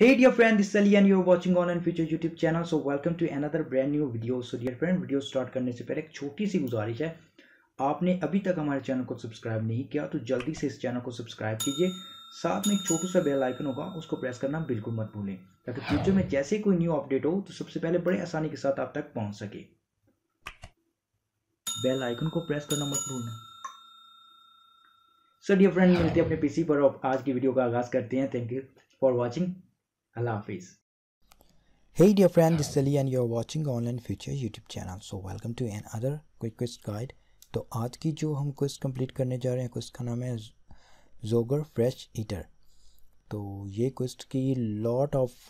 Hey dear friend, this is Ali and you are watching on and future YouTube channel. So welcome to another brand new video. So dear friend, video start करने से पहले एक छोटी सी गुजारिश है आपने अभी तक हमारे चैनल को सब्सक्राइब नहीं किया तो जल्दी से इस चैनल को सब्सक्राइब कीजिए साथ में एक छोटू सा बेल आइकन होगा उसको प्रेस करना बिल्कुल मत भूलें ताकि फ्यूचर हाँ। में जैसे कोई न्यू अपडेट हो तो सबसे पहले बड़े आसानी के साथ आप तक पहुंच सके बेल आइकन को प्रेस करना मत भूलना सर डियर फ्रेंड मिलते हैं अपने पीसी पर आज की वीडियो का आगाज़ करते हैं थैंक यू फॉर वॉचिंग अल्लाह हाफिज़ Hey dear friend, this is Ali and you are watching Online Future YouTube channel. So welcome to another quick quiz guide. तो आज की जो हम क्विज कंप्लीट करने जा रहे हैं क्विज का नाम है जोगर फ्रेश ईटर तो ये क्विज की लॉट ऑफ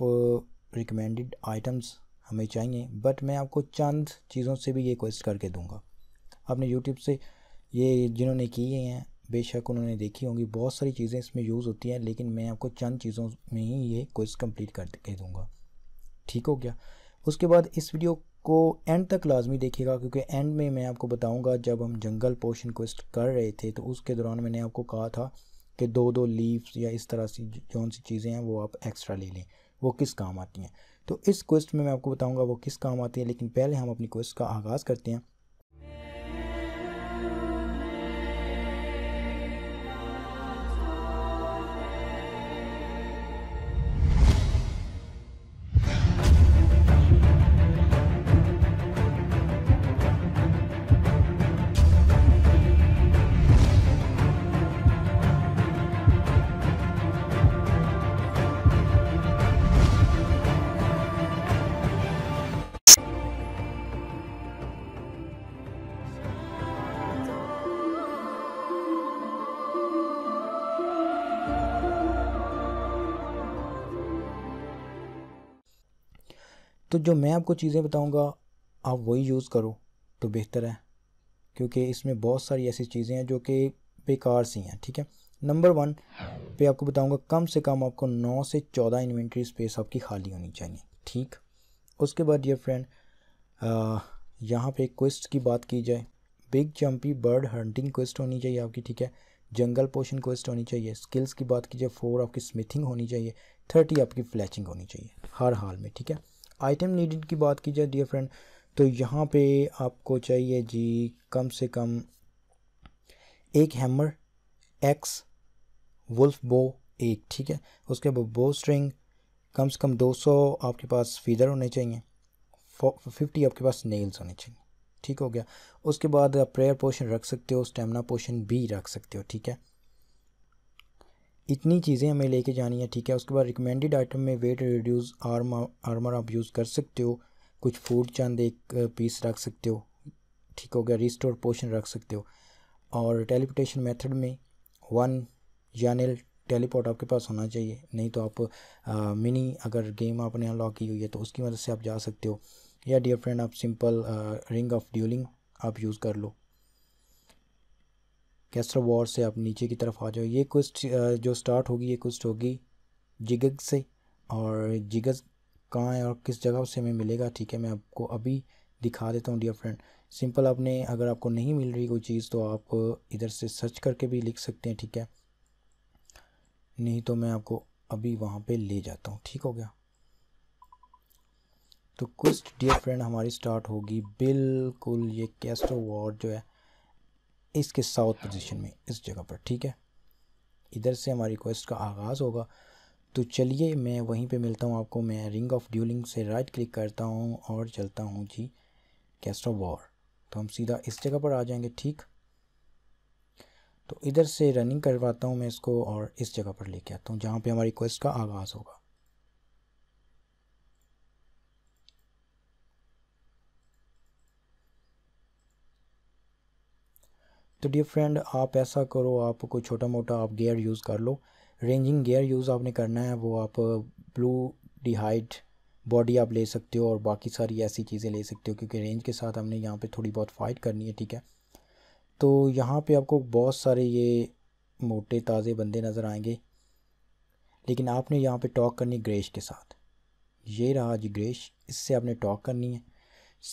रिकमेंडेड आइटम्स हमें चाहिए बट मैं आपको चंद चीज़ों से भी ये क्विज करके दूंगा आपने यूट्यूब से ये जिन्होंने किए हैं बेशक उन्होंने देखी होंगी बहुत सारी चीज़ें इसमें यूज़ होती हैं लेकिन मैं आपको चंद चीज़ों में ही ये क्विज़ कंप्लीट कर दे दूँगा ठीक हो गया उसके बाद इस वीडियो को एंड तक लाजमी देखिएगा क्योंकि एंड में मैं आपको बताऊंगा जब हम जंगल पोशन क्वेस्ट कर रहे थे तो उसके दौरान मैंने आपको कहा था कि दो दो लीव्स या इस तरह से जौन सी चीज़ें हैं वो आप एक्स्ट्रा ले लें वो किस काम आती हैं तो इस क्वेस्ट में मैं आपको बताऊंगा वो किस काम आती है लेकिन पहले हम अपनी क्वेस्ट का आगाज़ करते हैं तो जो मैं आपको चीज़ें बताऊँगा आप वही यूज़ करो तो बेहतर है क्योंकि इसमें बहुत सारी ऐसी चीज़ें हैं जो कि बेकार सी हैं ठीक है नंबर वन पे आपको बताऊंगा कम से कम आपको नौ से चौदह इन्वेंट्री स्पेस आपकी खाली होनी चाहिए ठीक उसके बाद डियर फ्रेंड यहाँ पे क्विस्ट की बात की जाए big chompy bird hunting quest होनी चाहिए आपकी ठीक है जंगल पोशन क्विस्ट होनी चाहिए स्किल्स की बात की जाए फोर आपकी स्मिथिंग होनी चाहिए थर्टी आपकी फ्लैचिंग होनी चाहिए हर हाल में ठीक है आइटम नीडेड की बात की जाए डियर फ्रेंड तो यहाँ पे आपको चाहिए जी कम से कम एक हैमर एक्स वुल्फ बो एक ठीक है उसके बाद बो स्ट्रिंग कम से कम 200 आपके पास फीदर होने चाहिए फिफ्टी आपके पास नेल्स होने चाहिए ठीक हो गया उसके बाद प्रेयर पोशन रख सकते हो स्टेमिना पोशन भी रख सकते हो ठीक है इतनी चीज़ें हमें लेके जानी है ठीक है उसके बाद रिकमेंडेड आइटम में वेट रिड्यूस आर्म आर्मर आप यूज़ कर सकते हो कुछ फूड चंद एक पीस रख सकते हो ठीक हो गया रिस्टोर पोशन रख सकते हो और टेलीपोटेशन मेथड में वन यानेल टेलीपोर्ट आपके पास होना चाहिए नहीं तो आप आ, मिनी अगर गेम आपने अनलॉक की हुई है तो उसकी मदद से आप जा सकते हो या डियर फ्रेंड आप सिंपल आ, रिंग ऑफ ड्यूलिंग आप यूज़ कर लो कैस्टर वॉर से आप नीचे की तरफ आ जाओ ये कुस्ट जो स्टार्ट होगी ये कुस्ट होगी जिगज से और जिगज कहाँ है और किस जगह से हमें मिलेगा ठीक है मैं आपको अभी दिखा देता हूँ डियर फ्रेंड सिंपल आपने अगर आपको नहीं मिल रही कोई चीज़ तो आप इधर से सर्च करके भी लिख सकते हैं ठीक है नहीं तो मैं आपको अभी वहाँ पे ले जाता हूँ ठीक हो गया तो कुछ डियर फ्रेंड हमारी स्टार्ट होगी बिल्कुल ये कैस्टर वॉर जो है इसके साउथ पोजीशन में इस जगह पर ठीक है इधर से हमारी क्वेस्ट का आगाज़ होगा तो चलिए मैं वहीं पे मिलता हूँ आपको मैं रिंग ऑफ ड्यूलिंग से राइट क्लिक करता हूँ और चलता हूँ जी ऑफ वॉर तो हम सीधा इस जगह पर आ जाएंगे ठीक तो इधर से रनिंग करवाता हूँ मैं इसको और इस जगह पर लेके आता हूँ जहाँ पे हमारी क्वेस्ट का आगाज़ होगा तो डियर फ्रेंड आप ऐसा करो आप कोई छोटा मोटा आप गेयर यूज़ कर लो रेंजिंग गेयर यूज़ आपने करना है वो आप ब्लू डिहाइट बॉडी आप ले सकते हो और बाकी सारी ऐसी चीज़ें ले सकते हो क्योंकि रेंज के साथ हमने यहाँ पे थोड़ी बहुत फाइट करनी है ठीक है तो यहाँ पे आपको बहुत सारे ये मोटे ताज़े बंदे नज़र आएंगे लेकिन आपने यहाँ पे टॉक करनी ग्रेश के साथ ये रहा जी ग्रेश इससे आपने टॉक करनी है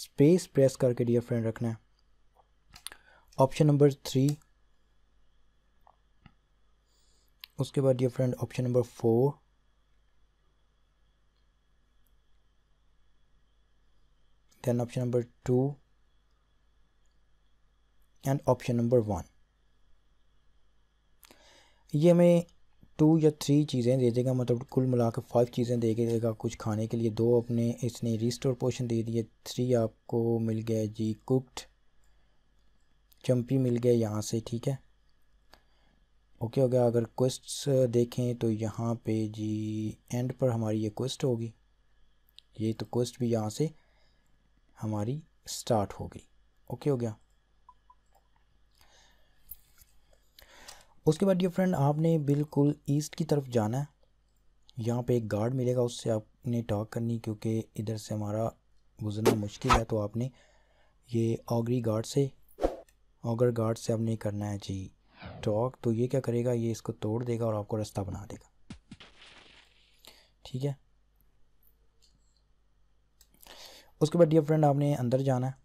स्पेस प्रेस करके डियर फ्रेंड रखना है ऑप्शन नंबर थ्री उसके बाद dear friend option number four then option number two and option number one ये हमें टू या थ्री चीज़ें दे देगा मतलब कुल मिला के फाइव चीज़ें दे देगा कुछ खाने के लिए दो अपने इसने रिस्टोर पोशन दे दिए थ्री आपको मिल गया जी कुक्ड चम्पी मिल गया यहाँ से ठीक है ओके हो गया अगर क्वेस्ट देखें तो यहाँ पे जी एंड पर हमारी ये क्वेस्ट होगी ये तो क्वेस्ट भी यहाँ से हमारी स्टार्ट हो गई ओके हो गया उसके बाद ये फ्रेंड आपने बिल्कुल ईस्ट की तरफ जाना है यहाँ पे एक गार्ड मिलेगा उससे आपने टॉक करनी क्योंकि इधर से हमारा गुजरना मुश्किल है तो आपने ये ऑगरी गार्ड से ऑगर गार्ड से अब नहीं करना है जी टॉक तो ये क्या करेगा ये इसको तोड़ देगा और आपको रास्ता बना देगा ठीक है उसके बाद डियर फ्रेंड आपने अंदर जाना है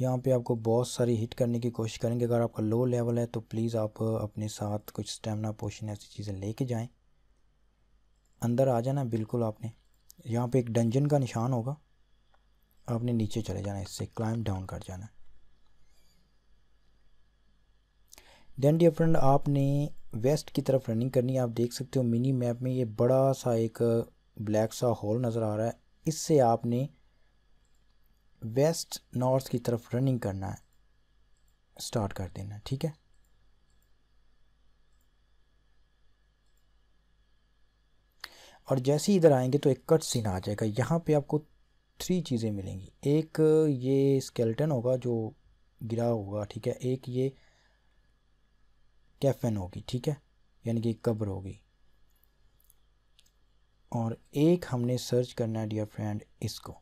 यहाँ पे आपको बहुत सारी हिट करने की कोशिश करेंगे अगर आपका लो लेवल है तो प्लीज़ आप अपने साथ कुछ स्टेमिना पोशन ऐसी चीज़ें लेके जाएं अंदर आ जाना बिल्कुल आपने यहाँ पे एक डंजन का निशान होगा आपने नीचे चले जाना इससे क्लाइम डाउन कर जाना देन डियर फ्रेंड आपने वेस्ट की तरफ रनिंग करनी है आप देख सकते हो मिनी मैप में ये बड़ा सा एक ब्लैक सा होल नज़र आ रहा है इससे आपने वेस्ट नॉर्थ की तरफ रनिंग करना है स्टार्ट कर देना ठीक है और जैसे ही इधर आएंगे तो एक कट सीन आ जाएगा यहाँ पे आपको थ्री चीज़ें मिलेंगी एक ये स्केल्टन होगा जो गिरा होगा ठीक है एक ये कैफन होगी ठीक है यानी कि कब्र होगी और एक हमने सर्च करना है डियर फ्रेंड इसको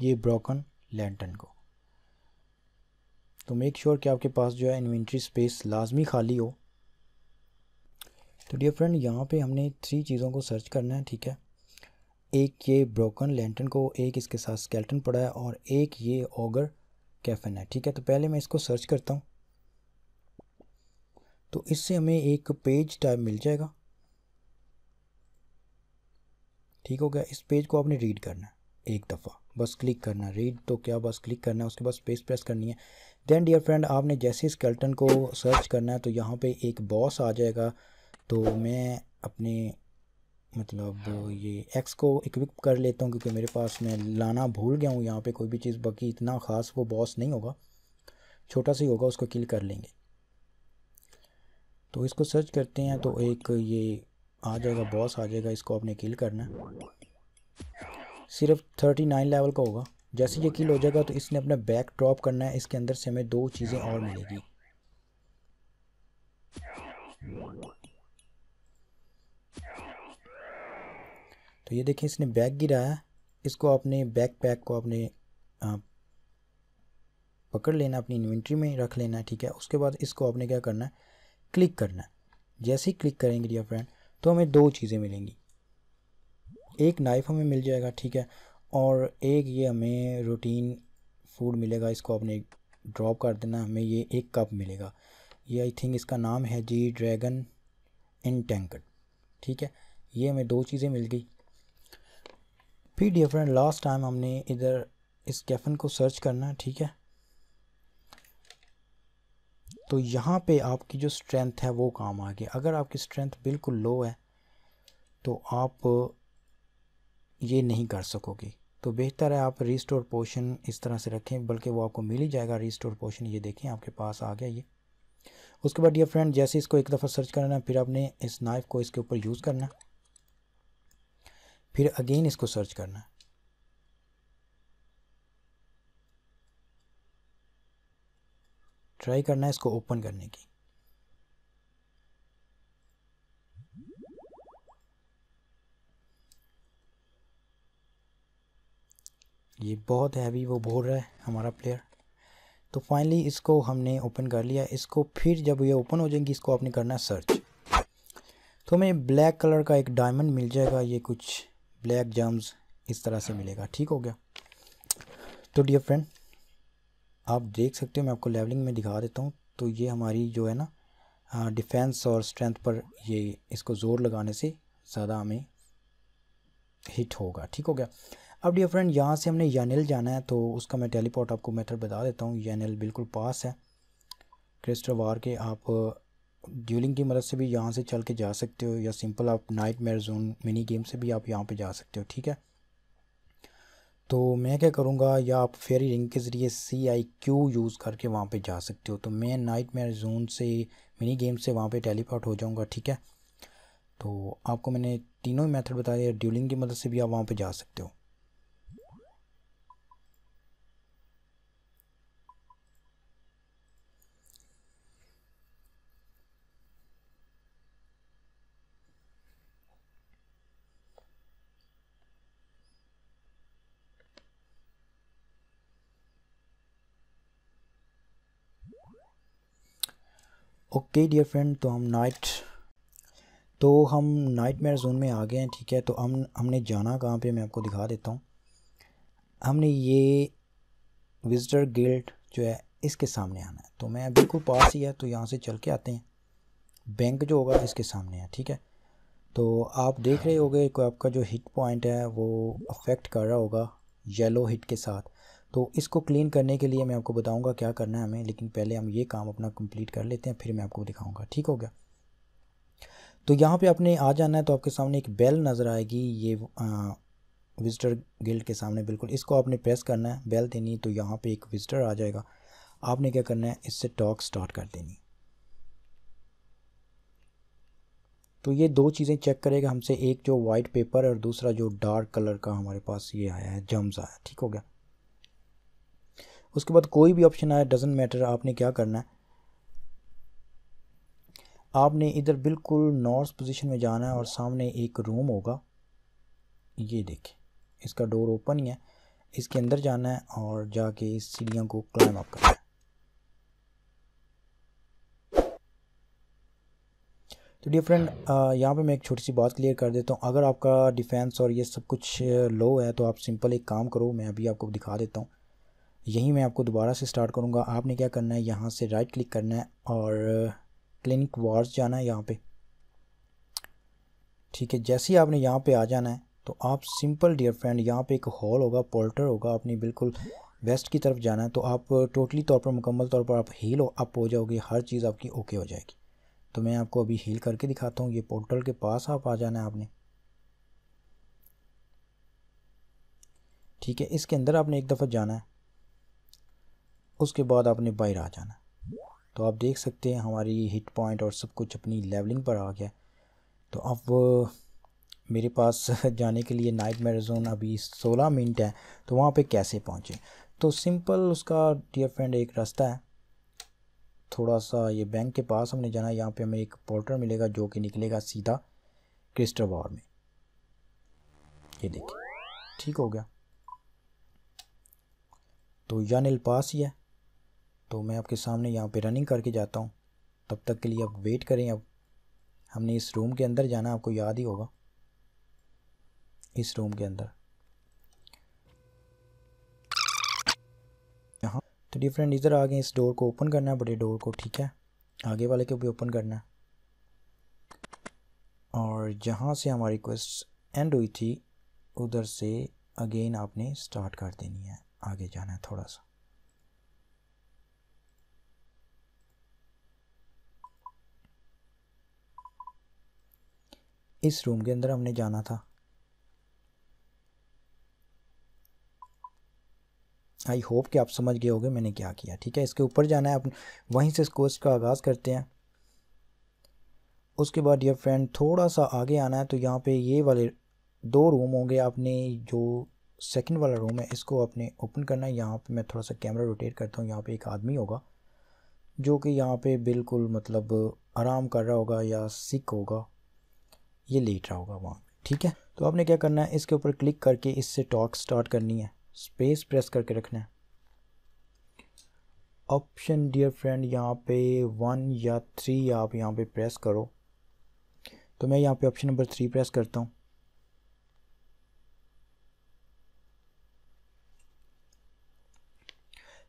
ये ब्रोकन लैंटन को तो मेक श्योर sure कि आपके पास जो है इन्वेंट्री स्पेस लाजमी खाली हो तो डियर फ्रेंड यहाँ पे हमने थ्री चीज़ों को सर्च करना है ठीक है एक ये ब्रोकन लेंटन को एक इसके साथ स्केल्टन पड़ा है और एक ये ऑगर कैफन है ठीक है तो पहले मैं इसको सर्च करता हूँ तो इससे हमें एक पेज टाइप मिल जाएगा ठीक हो गया इस पेज को आपने रीड करना है एक दफ़ा बस क्लिक करना रीड तो क्या बस क्लिक करना है उसके बाद स्पेस प्रेस करनी है देन डियर फ्रेंड आपने जैसे स्केल्टन को सर्च करना है तो यहाँ पे एक बॉस आ जाएगा तो मैं अपने मतलब ये एक्स को इक्विप कर लेता हूँ क्योंकि मेरे पास मैं लाना भूल गया हूँ यहाँ पे कोई भी चीज़ बाकी इतना ख़ास वो बॉस नहीं होगा छोटा सा ही होगा उसको किल कर लेंगे तो इसको सर्च करते हैं तो एक ये आ जाएगा बॉस आ जाएगा इसको आपने किल करना है सिर्फ थर्टी नाइन लेवल का होगा जैसे ये किल हो जाएगा तो इसने अपना बैक ड्रॉप करना है इसके अंदर से हमें दो चीज़ें और मिलेगी तो ये देखिए इसने बैग गिराया इसको अपने बैग पैक को आपने पकड़ लेना अपनी इन्वेंट्री में रख लेना ठीक है उसके बाद इसको आपने क्या करना है क्लिक करना है जैसे ही क्लिक करेंगे डियर फ्रेंड तो हमें दो चीज़ें मिलेंगी एक नाइफ़ हमें मिल जाएगा ठीक है और एक ये हमें रूटीन फूड मिलेगा इसको आपने ड्रॉप कर देना हमें ये एक कप मिलेगा ये आई थिंक इसका नाम है जी ड्रैगन इन टैंकट ठीक है ये हमें दो चीज़ें मिल गई फिर डियर फ्रेंड लास्ट टाइम हमने इधर इस कैफन को सर्च करना है ठीक है तो यहाँ पे आपकी जो स्ट्रेंथ है वो काम आ गई अगर आपकी स्ट्रेंथ बिल्कुल लो है तो आप ये नहीं कर सकोगे तो बेहतर है आप रिस्टोर पोशन इस तरह से रखें बल्कि वो आपको मिल ही जाएगा रिस्टोर पोशन ये देखें आपके पास आ गया ये उसके बाद डियर फ्रेंड जैसे इसको एक दफ़ा सर्च करना है फिर आपने इस नाइफ़ को इसके ऊपर यूज़ करना है फिर अगेन इसको सर्च करना है ट्राई करना है इसको ओपन करने की ये बहुत हैवी वो बोल रहा है हमारा प्लेयर तो फाइनली इसको हमने ओपन कर लिया इसको फिर जब ये ओपन हो जाएंगी इसको आपने करना है सर्च तो हमें ब्लैक कलर का एक डायमंड मिल जाएगा ये कुछ ब्लैक जम्स इस तरह से मिलेगा ठीक हो गया तो डियर फ्रेंड आप देख सकते हो मैं आपको लेवलिंग में दिखा देता हूँ तो ये हमारी जो है ना डिफेंस और स्ट्रेंथ पर ये इसको ज़ोर लगाने से ज़्यादा हमें हिट होगा ठीक हो गया अब डियर फ्रेंड यहाँ से हमने यानेल जाना है तो उसका मैं टेलीपोर्ट आपको मेथड बता देता हूँ यानेल बिल्कुल पास है वार के आप ड्यूलिंग की मदद से भी यहाँ से चल के जा सकते हो या सिंपल आप nightmare zone mini game से भी आप यहाँ पे जा सकते हो ठीक है तो मैं क्या करूँगा या आप फेरी रिंग के ज़रिए सी आई क्यू यूज़ करके वहाँ पे जा सकते हो तो मैं नाइट मेयर जोन से मिनी गेम से वहाँ पे टेलीपोर्ट हो जाऊँगा ठीक है तो आपको मैंने तीनों ही मैथड बताया ड्यूलिंग की मदद से भी आप वहाँ पर जा सकते हो ओके डियर फ्रेंड तो हम नाइट तो हम नाइट मेयर जोन में आ गए हैं ठीक है तो हम हमने जाना कहाँ पे मैं आपको दिखा देता हूँ हमने ये विजिटर गिल्ड जो है इसके सामने आना है तो मैं बिल्कुल पास ही है तो यहाँ से चल के आते हैं बैंक जो होगा इसके सामने है ठीक है तो आप देख रहे होगे कि आपका जो हिट पॉइंट है वो अफेक्ट कर रहा होगा येलो हिट के साथ तो इसको क्लीन करने के लिए मैं आपको बताऊँगा क्या करना है हमें लेकिन पहले हम ये काम अपना कंप्लीट कर लेते हैं फिर मैं आपको दिखाऊँगा ठीक हो गया तो यहाँ पे आपने आ जाना है तो आपके सामने एक बेल नज़र आएगी ये विजिटर गिल्ड के सामने बिल्कुल इसको आपने प्रेस करना है बेल देनी है तो यहाँ पर एक विजिटर आ जाएगा आपने क्या करना है इससे टॉक स्टार्ट कर देनी तो ये दो चीज़ें चेक करेगा हमसे एक जो वाइट पेपर और दूसरा जो डार्क कलर का हमारे पास ये आया है जम्स आया ठीक हो गया उसके बाद कोई भी ऑप्शन आए डजेंट मैटर आपने क्या करना है आपने इधर बिल्कुल नॉर्थ पोजीशन में जाना है और सामने एक रूम होगा ये देखें इसका डोर ओपन ही है इसके अंदर जाना है और जाके इस सीढ़ियों को क्लाइम अप करना है तो डियर फ्रेंड यहाँ पे मैं एक छोटी सी बात क्लियर कर देता हूँ अगर आपका डिफेंस और ये सब कुछ लो है तो आप सिंपल एक काम करो मैं अभी आपको दिखा देता हूँ यहीं मैं आपको दोबारा से स्टार्ट करूँगा आपने क्या करना है यहाँ से राइट क्लिक करना है और क्लिनिक uh, वार्स जाना है यहाँ पर ठीक है जैसे ही आपने यहाँ पर आ जाना है तो आप सिंपल डियर फ्रेंड यहाँ पे एक हॉल होगा पोल्टर होगा आपने बिल्कुल वेस्ट की तरफ जाना है तो आप टोटली uh, तौर पर मुकम्मल तौर पर आप हील हो अप हो जाओगे हर चीज़ आपकी ओके हो जाएगी तो मैं आपको अभी हील करके दिखाता हूँ ये पोर्टल के पास आप आ जाना है आपने ठीक है इसके अंदर आपने एक दफ़ा जाना है उसके बाद आपने बाहर आ जाना तो आप देख सकते हैं हमारी हिट पॉइंट और सब कुछ अपनी लेवलिंग पर आ गया तो अब मेरे पास जाने के लिए नाइट मैराजोन अभी 16 मिनट है तो वहाँ पे कैसे पहुँचे तो सिंपल उसका डियर फ्रेंड एक रास्ता है थोड़ा सा ये बैंक के पास हमने जाना है यहाँ पर हमें एक पोर्टर मिलेगा जो कि निकलेगा सीधा क्रिस्टर वॉर में ये देखिए ठीक हो गया तो यानिल पास ही है तो मैं आपके सामने यहाँ पे रनिंग करके जाता हूँ तब तक के लिए आप वेट करें अब हमने इस रूम के अंदर जाना आपको याद ही होगा इस रूम के अंदर यहाँ तो डिफरेंट इधर आ गए इस डोर को ओपन करना है बड़े डोर को ठीक है आगे वाले को भी ओपन करना है और जहाँ से हमारी रिक्वेस्ट एंड हुई थी उधर से अगेन आपने स्टार्ट कर देनी है आगे जाना है थोड़ा सा इस रूम के अंदर हमने जाना था आई होप कि आप समझ गए होंगे मैंने क्या किया ठीक है इसके ऊपर जाना है आप वहीं से इस कोर्स का आगाज़ करते हैं उसके बाद डियर फ्रेंड थोड़ा सा आगे आना है तो यहाँ पे ये वाले दो रूम होंगे आपने जो सेकंड वाला रूम है इसको आपने ओपन करना है यहाँ पे मैं थोड़ा सा कैमरा रोटेट करता हूँ यहाँ पे एक आदमी होगा जो कि यहाँ पे बिल्कुल मतलब आराम कर रहा होगा या सिक होगा ये लेट रहा होगा वहाँ ठीक है तो आपने क्या करना है इसके ऊपर क्लिक करके इससे टॉक स्टार्ट करनी है स्पेस प्रेस करके रखना है ऑप्शन डियर फ्रेंड यहाँ पे वन या थ्री आप यहाँ पे प्रेस करो तो मैं यहाँ पे ऑप्शन नंबर थ्री प्रेस करता हूँ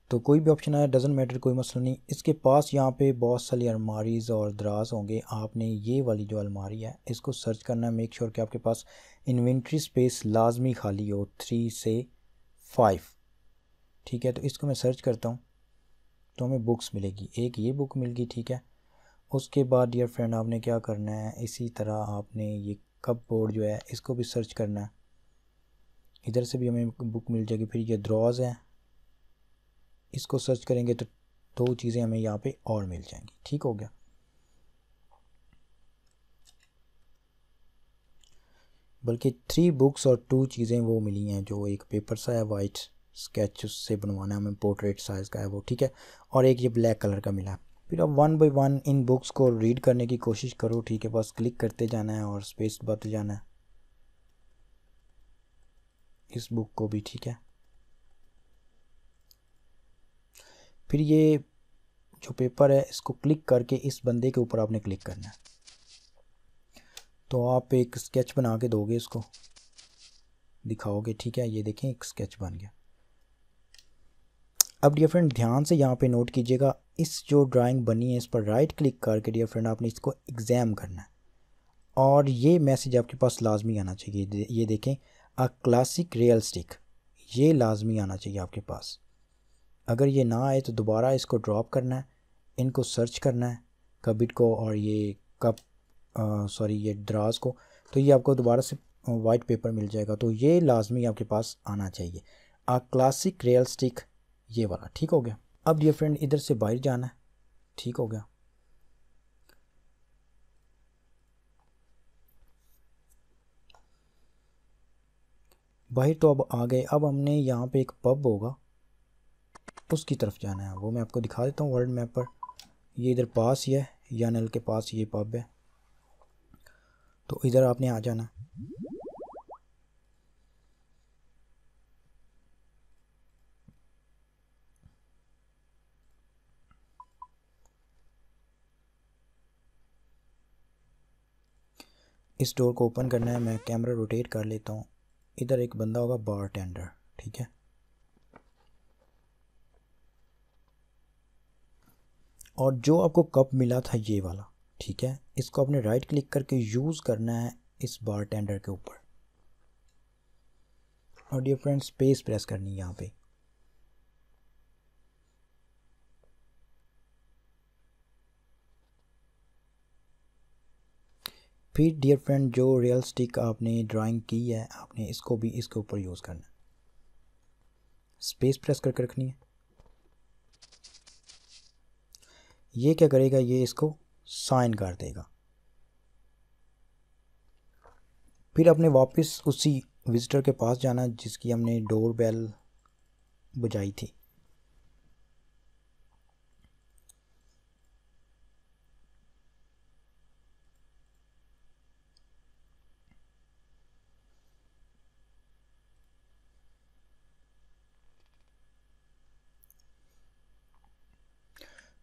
तो कोई भी ऑप्शन आया डजेंट मैटर कोई मसला नहीं इसके पास यहाँ पे बहुत सारी अलमारीज़ और दराज होंगे आपने ये वाली जो अलमारी है इसको सर्च करना है मेक श्योर कि आपके पास इन्वेंट्री स्पेस लाजमी खाली हो थ्री से फाइव ठीक है तो इसको मैं सर्च करता हूँ तो हमें बुक्स मिलेगी एक ये बुक मिल गई ठीक है उसके बाद डियर फ्रेंड आपने क्या करना है इसी तरह आपने ये कप बोर्ड जो है इसको भी सर्च करना है इधर से भी हमें बुक मिल जाएगी फिर ये द्रॉज़ हैं इसको सर्च करेंगे तो दो चीज़ें हमें यहाँ पे और मिल जाएंगी ठीक हो गया बल्कि थ्री बुक्स और टू चीज़ें वो मिली हैं जो एक पेपर सा है वाइट स्केच से बनवाना हमें पोर्ट्रेट साइज़ का है वो ठीक है और एक ये ब्लैक कलर का मिला है फिर आप वन बाई वन इन बुक्स को रीड करने की कोशिश करो ठीक है बस क्लिक करते जाना है और स्पेस दबाते जाना है इस बुक को भी ठीक है फिर ये जो पेपर है इसको क्लिक करके इस बंदे के ऊपर आपने क्लिक करना है तो आप एक स्केच बना के दोगे इसको दिखाओगे ठीक है ये देखें एक स्केच बन गया अब डियर फ्रेंड ध्यान से यहाँ पे नोट कीजिएगा इस जो ड्राइंग बनी है इस पर राइट क्लिक करके डियर फ्रेंड आपने इसको एग्ज़ाम करना है और ये मैसेज आपके पास लाजमी आना चाहिए ये देखें अ क्लासिक रियल स्टिक ये लाजमी आना चाहिए आपके पास अगर ये ना आए तो दोबारा इसको ड्रॉप करना है इनको सर्च करना है कबिट को और ये कप सॉरी ये द्रास को तो ये आपको दोबारा से वाइट पेपर मिल जाएगा तो ये लाजमी आपके पास आना चाहिए आ क्लासिक रियल स्टिक ये वाला ठीक हो गया अब ये फ्रेंड इधर से बाहर जाना है ठीक हो गया बाहर तो अब आ गए अब हमने यहाँ पे एक पब होगा उसकी तरफ जाना है वो मैं आपको दिखा देता हूँ वर्ल्ड मैप पर ये इधर पास ही है या नल के पास ये पब है तो इधर आपने आ जाना इस डोर को ओपन करना है मैं कैमरा रोटेट कर लेता हूँ इधर एक बंदा होगा बार टेंडर ठीक है और जो आपको कप मिला था ये वाला ठीक है इसको आपने राइट क्लिक करके यूज़ करना है इस बार टेंडर के ऊपर और डियर फ्रेंड स्पेस प्रेस करनी है यहाँ पे फिर डियर फ्रेंड जो रियल स्टिक आपने ड्राइंग की है आपने इसको भी इसके ऊपर यूज़ करना है स्पेस प्रेस करके रखनी है ये क्या करेगा ये इसको साइन कर देगा फिर अपने वापस उसी विज़िटर के पास जाना जिसकी हमने डोर बेल बजाई थी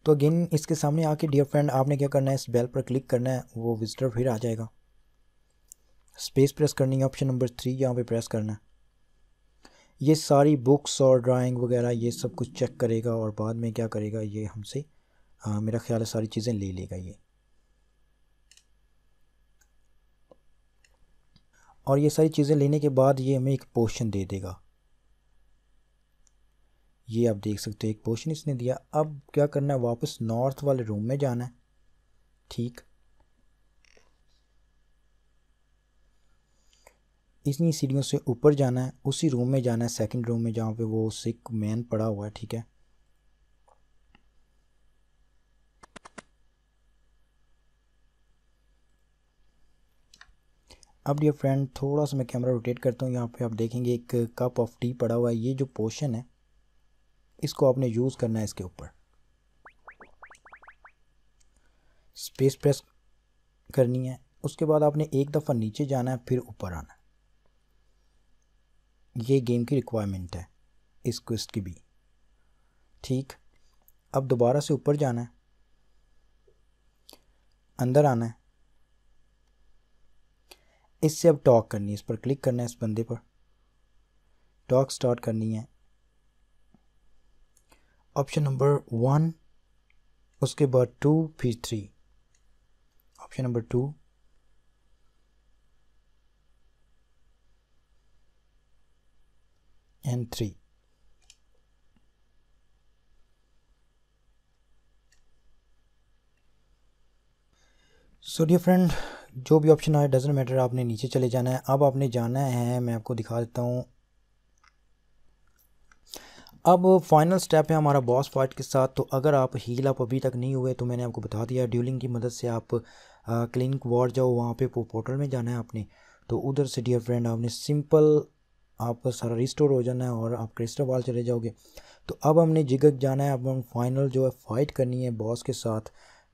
तो अगेन इसके सामने आके डियर फ्रेंड आपने क्या करना है इस बेल पर क्लिक करना है वो विजिटर फिर आ जाएगा स्पेस प्रेस करनी है ऑप्शन नंबर थ्री यहाँ पे प्रेस करना है ये सारी बुक्स और ड्राइंग वगैरह ये सब कुछ चेक करेगा और बाद में क्या करेगा ये हमसे मेरा ख्याल है सारी चीज़ें ले लेगा ये और ये सारी चीज़ें लेने के बाद ये हमें एक पोर्शन दे देगा ये आप देख सकते हो एक पोर्शन इसने दिया अब क्या करना है वापस नॉर्थ वाले रूम में जाना है ठीक इसी सीढ़ियों से ऊपर जाना है उसी रूम में जाना है सेकंड रूम में जहाँ पे वो सिक मैन पड़ा हुआ है ठीक है अब डियर फ्रेंड थोड़ा सा मैं कैमरा रोटेट करता हूँ यहाँ पे आप देखेंगे एक कप ऑफ टी पड़ा हुआ है ये जो पोशन है इसको आपने यूज़ करना है इसके ऊपर स्पेस प्रेस करनी है उसके बाद आपने एक दफ़ा नीचे जाना है फिर ऊपर आना है ये गेम की रिक्वायरमेंट है इस क्विस्ट की भी ठीक अब दोबारा से ऊपर जाना है अंदर आना है इससे अब टॉक करनी है इस पर क्लिक करना है इस बंदे पर टॉक स्टार्ट करनी है ऑप्शन नंबर वन उसके बाद टू फिर three option number two and three so dear friend जो भी ऑप्शन आए डजेंट मैटर आपने नीचे चले जाना है अब आपने जाना है मैं आपको दिखा देता हूँ अब फाइनल स्टेप है हमारा बॉस फाइट के साथ तो अगर आप हील आप अभी तक नहीं हुए तो मैंने आपको बता दिया ड्यूलिंग की मदद से आप क्लिनिक वार्ड जाओ वहाँ पे वो पोर्टल में जाना है आपने तो उधर से डियर फ्रेंड आपने सिंपल आपका सारा रिस्टोर हो जाना है और आप क्रिस्टल वाल चले जाओगे तो अब हमने जिगक जाना है अब हम फाइनल जो है फाइट करनी है बॉस के साथ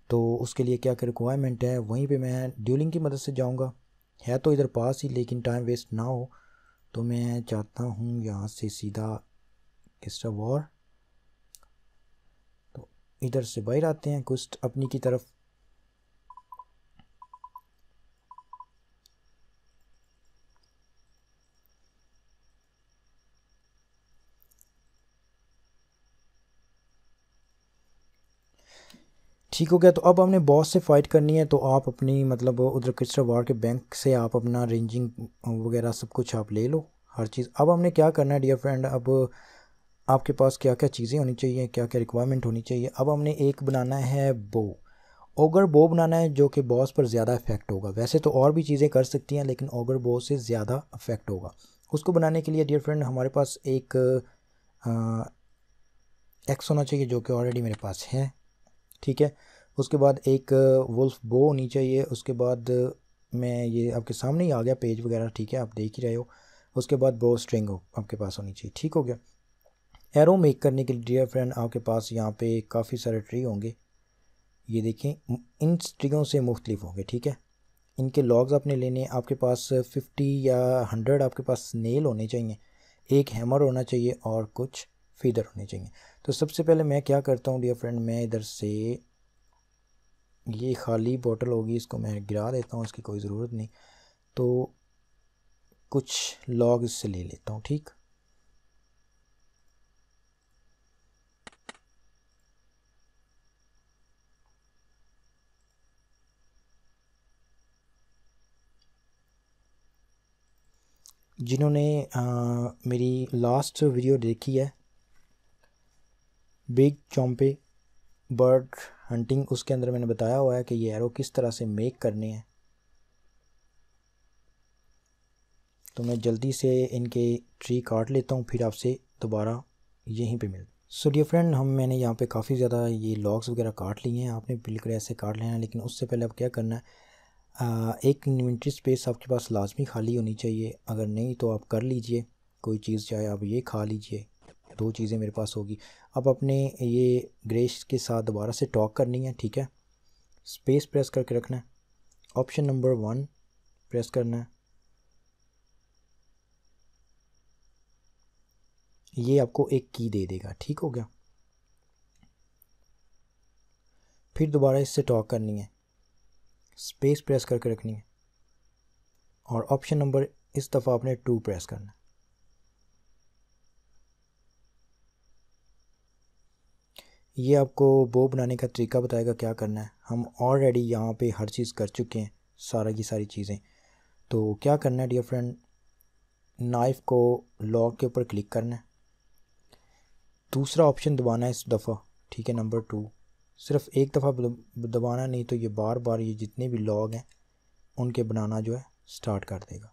तो उसके लिए क्या क्या रिक्वायरमेंट है वहीं पर मैं ड्यूलिंग की मदद से जाऊँगा है तो इधर पास ही लेकिन टाइम वेस्ट ना हो तो मैं चाहता हूँ यहाँ से सीधा किसरा वॉर तो इधर से बाहर आते हैं कुछ अपनी की तरफ ठीक हो गया तो अब हमने बॉस से फाइट करनी है तो आप अपनी मतलब उधर किस्टर वार के बैंक से आप अपना रेंजिंग वगैरह सब कुछ आप ले लो हर चीज़ अब हमने क्या करना है डियर फ्रेंड अब आपके पास क्या क्या चीज़ें होनी चाहिए क्या क्या रिक्वायरमेंट होनी चाहिए अब हमने एक बनाना है बो ओगर बो बनाना है जो कि बॉस पर ज़्यादा इफेक्ट होगा वैसे तो और भी चीज़ें कर सकती हैं लेकिन ओगर बो से ज़्यादा इफेक्ट होगा उसको बनाने के लिए डियर फ्रेंड हमारे पास एक एक्स होना चाहिए जो कि ऑलरेडी मेरे पास है ठीक है उसके बाद एक वुल्फ बो होनी चाहिए उसके बाद मैं ये आपके सामने ही आ गया पेज वगैरह ठीक है आप देख ही रहे हो उसके बाद बो स्ट्रिंग हो आपके पास होनी चाहिए ठीक हो गया एरो मेक करने के लिए डियर फ्रेंड आपके पास यहाँ पे काफ़ी सारे ट्री होंगे ये देखें इन ट्रियों से मुख्तलिफ होंगे ठीक है इनके लॉग्स आपने लेने आपके पास फिफ्टी या हंड्रेड आपके पास नेल होने चाहिए एक हैमर होना चाहिए और कुछ फीदर होने चाहिए तो सबसे पहले मैं क्या करता हूँ डियर फ्रेंड मैं इधर से ये खाली बॉटल होगी इसको मैं गिरा देता हूँ इसकी कोई ज़रूरत नहीं तो कुछ लॉग इससे ले लेता हूँ ठीक जिन्होंने मेरी लास्ट वीडियो देखी है बिग चौंपे बर्ड हंटिंग उसके अंदर मैंने बताया हुआ है कि ये एरो किस तरह से मेक करने हैं तो मैं जल्दी से इनके ट्री काट लेता हूँ फिर आपसे दोबारा यहीं पे मिल सो डियर फ्रेंड हम मैंने यहाँ पे काफ़ी ज़्यादा ये लॉग्स वगैरह काट लिए हैं आपने बिल्कुल ऐसे काट लेना लेकिन उससे पहले आप क्या करना है एक इन्वेंट्री स्पेस आपके पास लाजमी खाली होनी चाहिए अगर नहीं तो आप कर लीजिए कोई चीज़ चाहे आप ये खा लीजिए दो चीज़ें मेरे पास होगी अब अपने ये ग्रेस के साथ दोबारा से टॉक करनी है ठीक है स्पेस प्रेस करके रखना है ऑप्शन नंबर वन प्रेस करना है ये आपको एक की दे देगा ठीक हो गया फिर दोबारा इससे टॉक करनी है स्पेस प्रेस करके रखनी है और ऑप्शन नंबर इस दफ़ा आपने टू प्रेस करना है ये आपको बो बनाने का तरीका बताएगा क्या करना है हम ऑलरेडी यहाँ पे हर चीज़ कर चुके हैं सारा की सारी चीज़ें तो क्या करना है डियर फ्रेंड नाइफ़ को लॉक के ऊपर क्लिक करना है दूसरा ऑप्शन दबाना है इस दफ़ा ठीक है नंबर टू सिर्फ एक दफ़ा दबाना नहीं तो ये बार बार ये जितने भी लॉग हैं उनके बनाना जो है स्टार्ट कर देगा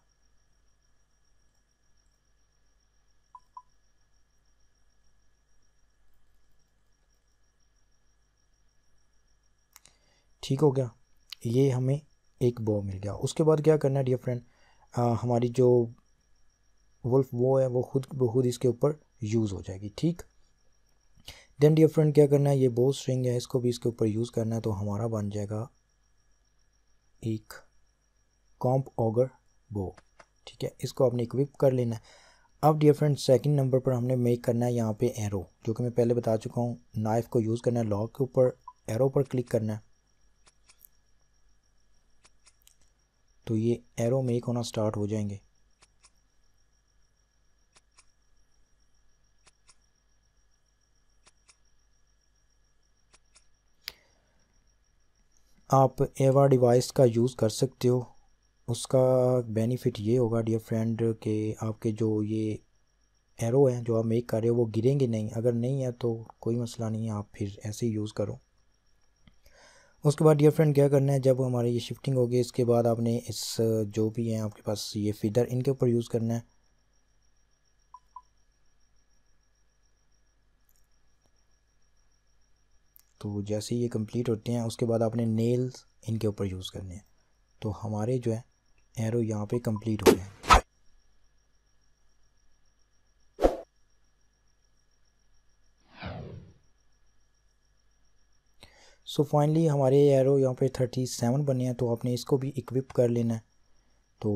ठीक हो गया ये हमें एक बो मिल गया उसके बाद क्या करना है डियर फ्रेंड हमारी जो वुल्फ वो है वो खुद ब खुद इसके ऊपर यूज़ हो जाएगी ठीक देन डियर फ्रेंड क्या करना है ये बोथ स्ट्रिंग है इसको भी इसके ऊपर यूज़ करना है तो हमारा बन जाएगा एक कॉम्प ऑगर बो ठीक है इसको आपने इक्विप कर लेना है अब डियर फ्रेंड सेकंड नंबर पर हमने मेक करना है यहाँ पे एरो जो कि मैं पहले बता चुका हूँ नाइफ को यूज़ करना है लॉक के ऊपर एरो पर क्लिक करना है तो ये एरो मेक होना स्टार्ट हो जाएंगे आप एवा डिवाइस का यूज़ कर सकते हो उसका बेनिफिट ये होगा डियर फ्रेंड के आपके जो ये एरो हैं जो आप मेक कर रहे हो वो गिरेंगे नहीं अगर नहीं है तो कोई मसला नहीं है आप फिर ऐसे ही यूज़ करो उसके बाद डियर फ्रेंड क्या करना है जब हमारी ये शिफ्टिंग होगी इसके बाद आपने इस जो भी हैं आपके पास ये फिदर इनके ऊपर यूज़ करना है तो जैसे ही ये कंप्लीट होते हैं उसके बाद आपने नेल्स इनके ऊपर यूज़ करने हैं तो हमारे जो है एरो यहाँ पे कंप्लीट हो गए हैं सो फाइनली हमारे एरो यहाँ पे थर्टी सेवन बने हैं तो आपने इसको भी इक्विप कर लेना है तो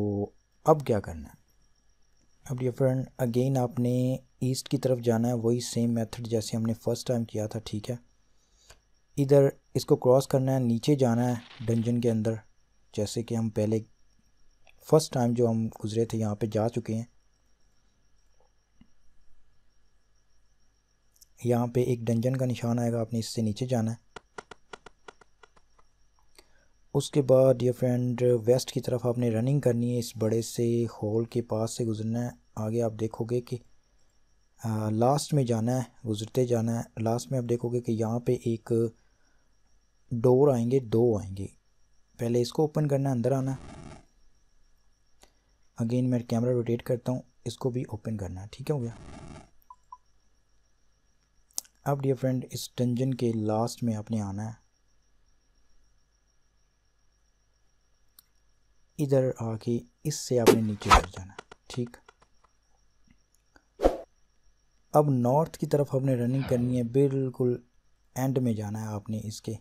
अब क्या करना है अब ये फ्रेंड अगेन आपने ईस्ट की तरफ जाना है वही सेम मेथड जैसे हमने फ़र्स्ट टाइम किया था ठीक है इधर इसको क्रॉस करना है नीचे जाना है डंजन के अंदर जैसे कि हम पहले फर्स्ट टाइम जो हम गुज़रे थे यहाँ पे जा चुके हैं यहाँ पे एक डंजन का निशान आएगा आपने इससे नीचे जाना है उसके बाद डियर फ्रेंड वेस्ट की तरफ आपने रनिंग करनी है इस बड़े से हॉल के पास से गुजरना है आगे आप देखोगे कि आ, लास्ट में जाना है गुजरते जाना है लास्ट में आप देखोगे कि यहाँ पे एक डोर आएंगे दो आएंगे पहले इसको ओपन करना अंदर आना अगेन मैं कैमरा रोटेट करता हूँ इसको भी ओपन करना ठीक है हो गया अब डियर फ्रेंड इस डंजन के लास्ट में आपने आना है इधर आके इससे आपने नीचे उतर जाना ठीक अब नॉर्थ की तरफ आपने रनिंग करनी है बिल्कुल एंड में जाना है आपने इसके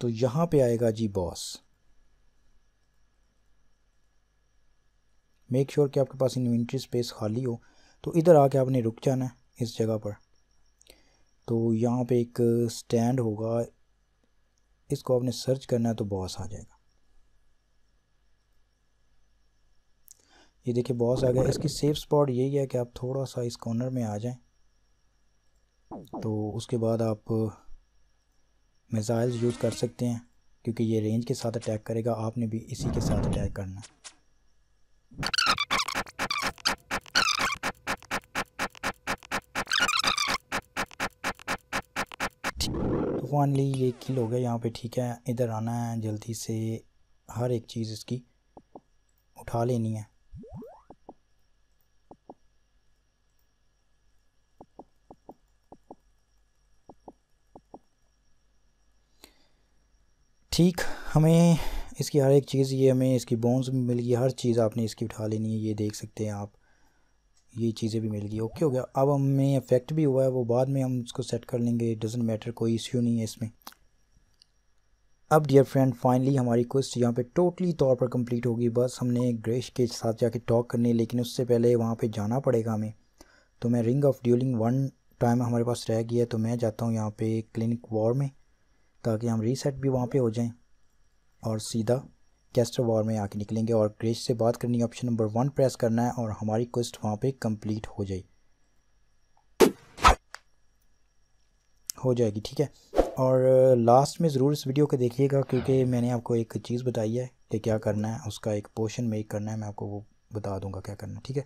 तो यहाँ पे आएगा जी बॉस मेक श्योर कि आपके पास इन्वेंट्री स्पेस खाली हो तो इधर आके आपने रुक जाना है इस जगह पर तो यहाँ पे एक स्टैंड होगा इसको आपने सर्च करना है तो बॉस आ जाएगा ये देखिए बॉस आ गया इसकी सेफ स्पॉट यही है कि आप थोड़ा सा इस कॉर्नर में आ जाएं तो उसके बाद आप मिसाइल्स यूज़ कर सकते हैं क्योंकि ये रेंज के साथ अटैक करेगा आपने भी इसी के साथ अटैक करना तो फाइनली ये किल हो गया यहाँ पे ठीक है इधर आना है जल्दी से हर एक चीज़ इसकी उठा लेनी है ठीक हमें इसकी हर एक चीज़ ये हमें इसकी बोन्स भी मिल गई हर चीज़ आपने इसकी उठा लेनी है ये देख सकते हैं आप ये चीज़ें भी मिल गई ओके हो गया अब हमें इफेक्ट भी हुआ है वो बाद में हम इसको सेट कर लेंगे डजेंट मैटर कोई इश्यू नहीं है इसमें अब डियर फ्रेंड फाइनली हमारी क्वेस्ट यहाँ पे टोटली तौर पर कंप्लीट होगी बस हमने ग्रेश के साथ जाके टॉक करने लेकिन उससे पहले वहाँ पे जाना पड़ेगा हमें तो मैं ring of duelling one time हमारे पास रह गया तो मैं जाता हूँ यहाँ पे क्लिनिक वॉर में ताकि हम रीसेट भी वहाँ पे हो जाएं और सीधा कैस्टर वॉर में आके निकलेंगे और क्रेश से बात करनी ऑप्शन नंबर वन प्रेस करना है और हमारी क्वेस्ट वहाँ पे कंप्लीट हो जाए हो जाएगी ठीक है और लास्ट uh, में ज़रूर इस वीडियो को देखिएगा क्योंकि मैंने आपको एक चीज़ बताई है कि क्या करना है उसका एक पोर्शन मेक करना है मैं आपको वो बता दूँगा क्या करना है ठीक है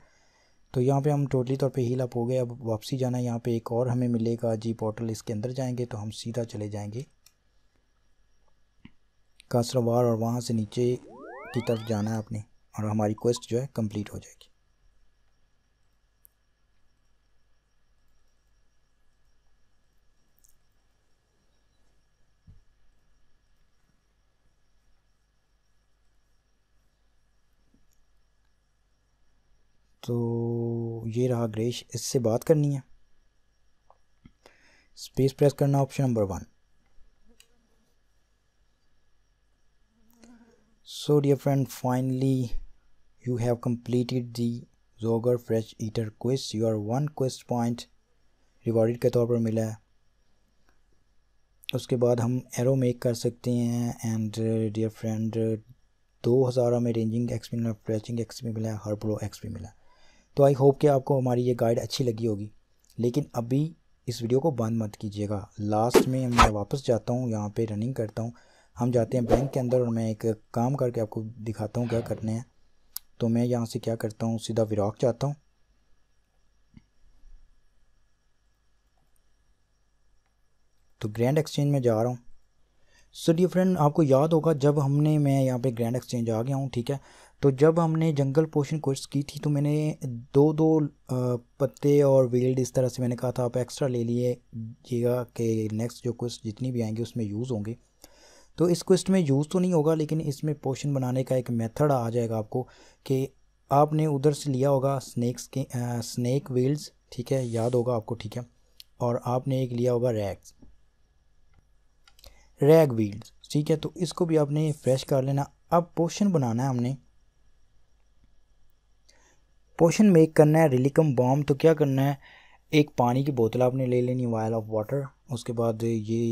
तो यहाँ पे हम टोटली तौर पे हील अप हो गए अब वापसी जाना है यहाँ पे एक और हमें मिलेगा जी पोर्टल इसके अंदर जाएंगे तो हम सीधा चले जाएंगे का और वहाँ से नीचे की तरफ जाना है आपने और हमारी क्वेस्ट जो है कंप्लीट हो जाएगी तो ये रहा ग्रेश इससे बात करनी है स्पेस प्रेस करना option number one so dear friend finally you have completed the Zogre flesh eater quest your one quest point rewarded के तौर पर मिला है उसके बाद हम एरो मेक कर सकते हैं एंड डियर फ्रेंड दो हज़ार में रेंजिंग एक्स भी मिला फ्रेचिंग एक्स भी मिला हर प्रो एक्स भी मिला तो आई होप कि आपको हमारी ये गाइड अच्छी लगी होगी लेकिन अभी इस वीडियो को बंद मत कीजिएगा लास्ट में मैं वापस जाता हूँ यहाँ पे रनिंग करता हूँ हम जाते हैं बैंक के अंदर और मैं एक काम करके आपको दिखाता हूँ क्या करने हैं तो मैं यहाँ से क्या करता हूँ सीधा विराक जाता हूँ तो ग्रैंड एक्सचेंज में जा रहा हूँ सो डी फ्रेंड आपको याद होगा जब हमने मैं यहाँ पे ग्रैंड एक्सचेंज आ गया हूँ ठीक है तो जब हमने जंगल पोषण कोर्स की थी तो मैंने दो दो पत्ते और वेल्ड इस तरह से मैंने कहा था आप एक्स्ट्रा ले लीजिएगा कि नेक्स्ट जो कुछ जितनी भी आएंगे उसमें यूज़ होंगे तो इस इसमें में यूज़ तो नहीं होगा लेकिन इसमें पोशन बनाने का एक मेथड आ जाएगा आपको कि आपने उधर से लिया होगा स्नैक्स के स्नैक व्हील्स ठीक है याद होगा आपको ठीक है और आपने एक लिया होगा रैग्स रैग व्हील्स ठीक है तो इसको भी आपने फ्रेश कर लेना अब पोशन बनाना है हमने पोशन मेक करना है रिलिकम बॉम तो क्या करना है एक पानी की बोतल आपने ले लेनी वायल ऑफ वाटर उसके बाद ये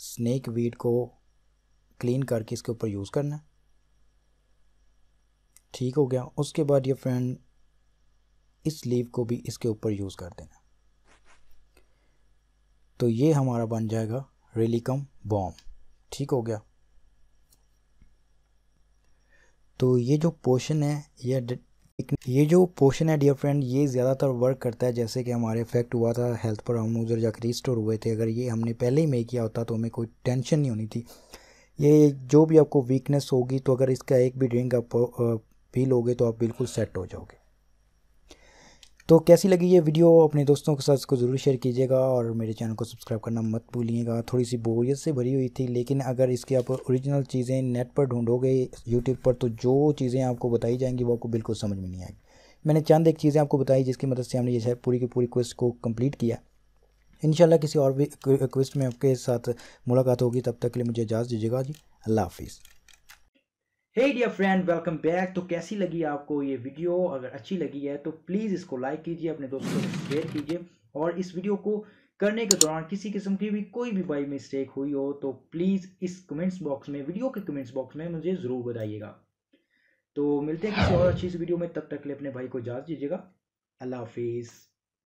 स्नैक वीड को क्लीन करके इसके ऊपर यूज़ करना है ठीक हो गया उसके बाद ये फ्रेंड इस लीव को भी इसके ऊपर यूज़ कर देना तो ये हमारा बन जाएगा रेलिकम बॉम ठीक हो गया तो ये जो पोशन है ये ये जो पोशन है डियर फ्रेंड ये ज़्यादातर वर्क करता है जैसे कि हमारे इफेक्ट हुआ था हेल्थ पर हम उधर जाकर रिस्टोर हुए थे अगर ये हमने पहले ही मेक किया होता तो हमें कोई टेंशन नहीं होनी थी ये जो भी आपको वीकनेस होगी तो अगर इसका एक भी ड्रिंक आप पी लोगे तो आप बिल्कुल सेट हो जाओगे तो कैसी लगी ये वीडियो अपने दोस्तों के साथ इसको ज़रूर शेयर कीजिएगा और मेरे चैनल को सब्सक्राइब करना मत भूलिएगा थोड़ी सी बोरियत से भरी हुई थी लेकिन अगर इसकी आप ओरिजिनल चीज़ें नेट पर ढूंढोगे यूट्यूब पर तो जो चीज़ें आपको बताई जाएंगी वो आपको बिल्कुल समझ में नहीं आएगी मैंने चंद एक चीज़ें आपको बताई जिसकी मदद से हमने ये पूरी की पूरी क्वेस्ट को कम्प्लीट किया इन किसी और भी क्विस्ट में आपके साथ मुलाकात होगी तब तक के लिए मुझे इजाज़ दीजिएगा जी अल्लाह हाफिज़ hey dear friend welcome back तो कैसी लगी आपको ये वीडियो अगर अच्छी लगी है तो प्लीज़ इसको लाइक कीजिए अपने दोस्तों को शेयर कीजिए और इस वीडियो को करने के दौरान किसी किस्म की भी कोई भी बाई मिस्टेक हुई हो तो प्लीज़ इस कमेंट्स बॉक्स में वीडियो के कमेंट्स बॉक्स में मुझे ज़रूर बताइएगा तो मिलते हैं किसी और अच्छी वीडियो में तब तक ले लिए अपने भाई को इजाज़ दीजिएगा अल्लाह हाफिज़